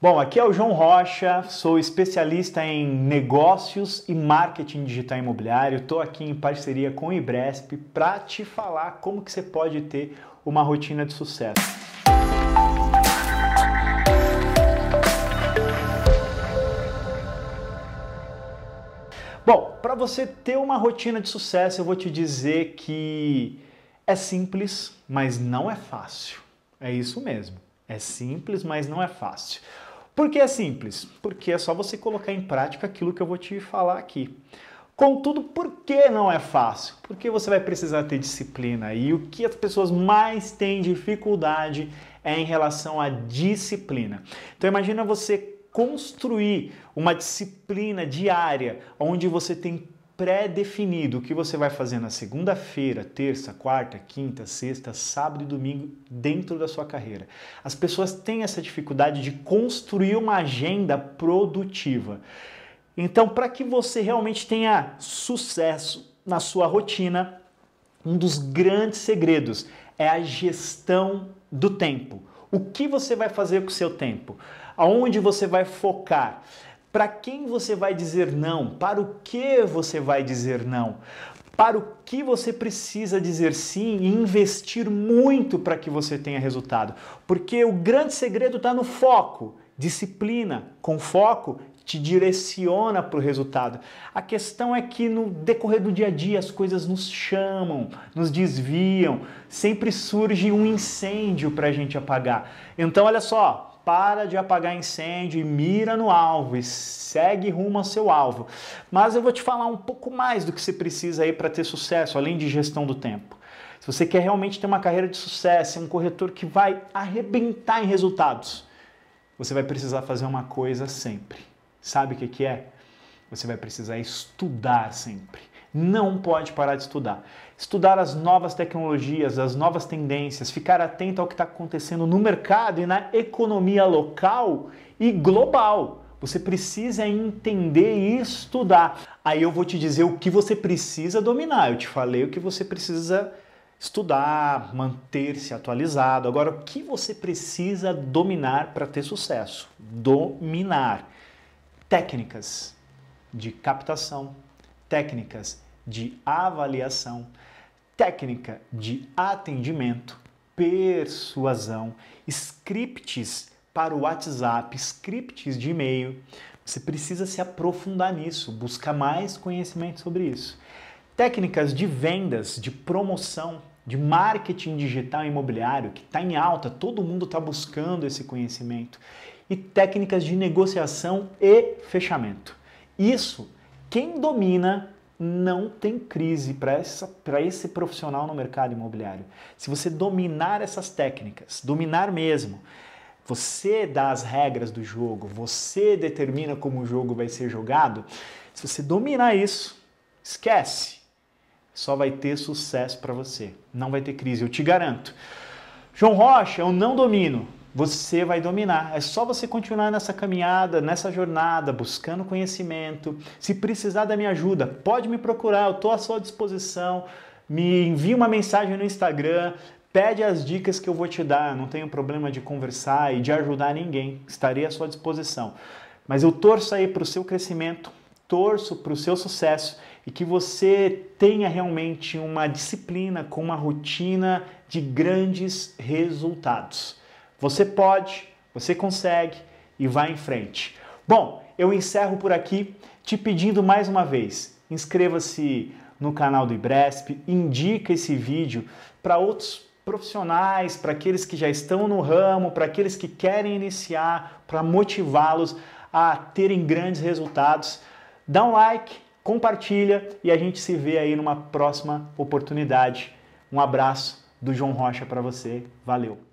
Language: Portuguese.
Bom, aqui é o João Rocha, sou especialista em negócios e marketing digital imobiliário. Estou aqui em parceria com o Ibresp para te falar como que você pode ter uma rotina de sucesso. Bom, para você ter uma rotina de sucesso, eu vou te dizer que é simples, mas não é fácil. É isso mesmo. É simples, mas não é fácil. Por que é simples? Porque é só você colocar em prática aquilo que eu vou te falar aqui. Contudo, por que não é fácil? Porque você vai precisar ter disciplina. E o que as pessoas mais têm dificuldade é em relação à disciplina. Então imagina você construir uma disciplina diária onde você tem pré-definido o que você vai fazer na segunda-feira, terça, quarta, quinta, sexta, sábado e domingo dentro da sua carreira. As pessoas têm essa dificuldade de construir uma agenda produtiva. Então, para que você realmente tenha sucesso na sua rotina, um dos grandes segredos é a gestão do tempo. O que você vai fazer com o seu tempo? Aonde você vai focar? Para quem você vai dizer não? Para o que você vai dizer não? Para o que você precisa dizer sim e investir muito para que você tenha resultado? Porque o grande segredo está no foco. Disciplina com foco te direciona para o resultado. A questão é que no decorrer do dia a dia as coisas nos chamam, nos desviam, sempre surge um incêndio para a gente apagar. Então, olha só, para de apagar incêndio e mira no alvo e segue rumo ao seu alvo. Mas eu vou te falar um pouco mais do que você precisa aí para ter sucesso, além de gestão do tempo. Se você quer realmente ter uma carreira de sucesso, é um corretor que vai arrebentar em resultados, você vai precisar fazer uma coisa sempre. Sabe o que, que é? Você vai precisar estudar sempre não pode parar de estudar. Estudar as novas tecnologias, as novas tendências, ficar atento ao que está acontecendo no mercado e na economia local e global. Você precisa entender e estudar. Aí eu vou te dizer o que você precisa dominar. Eu te falei o que você precisa estudar, manter-se atualizado. Agora, o que você precisa dominar para ter sucesso? Dominar técnicas de captação, técnicas de avaliação, técnica de atendimento, persuasão, scripts para o WhatsApp, scripts de e-mail. Você precisa se aprofundar nisso, buscar mais conhecimento sobre isso. Técnicas de vendas, de promoção, de marketing digital imobiliário, que está em alta, todo mundo está buscando esse conhecimento. E técnicas de negociação e fechamento. Isso, quem domina não tem crise para esse profissional no mercado imobiliário. Se você dominar essas técnicas, dominar mesmo, você dá as regras do jogo, você determina como o jogo vai ser jogado. Se você dominar isso, esquece. Só vai ter sucesso para você. Não vai ter crise, eu te garanto. João Rocha, eu não domino você vai dominar. É só você continuar nessa caminhada, nessa jornada, buscando conhecimento. Se precisar da minha ajuda, pode me procurar, eu estou à sua disposição. Me envie uma mensagem no Instagram, pede as dicas que eu vou te dar. Não tenho problema de conversar e de ajudar ninguém, estarei à sua disposição. Mas eu torço aí para o seu crescimento, torço para o seu sucesso e que você tenha realmente uma disciplina com uma rotina de grandes resultados. Você pode, você consegue e vai em frente. Bom, eu encerro por aqui te pedindo mais uma vez, inscreva-se no canal do Ibresp, indica esse vídeo para outros profissionais, para aqueles que já estão no ramo, para aqueles que querem iniciar, para motivá-los a terem grandes resultados. Dá um like, compartilha e a gente se vê aí numa próxima oportunidade. Um abraço do João Rocha para você. Valeu.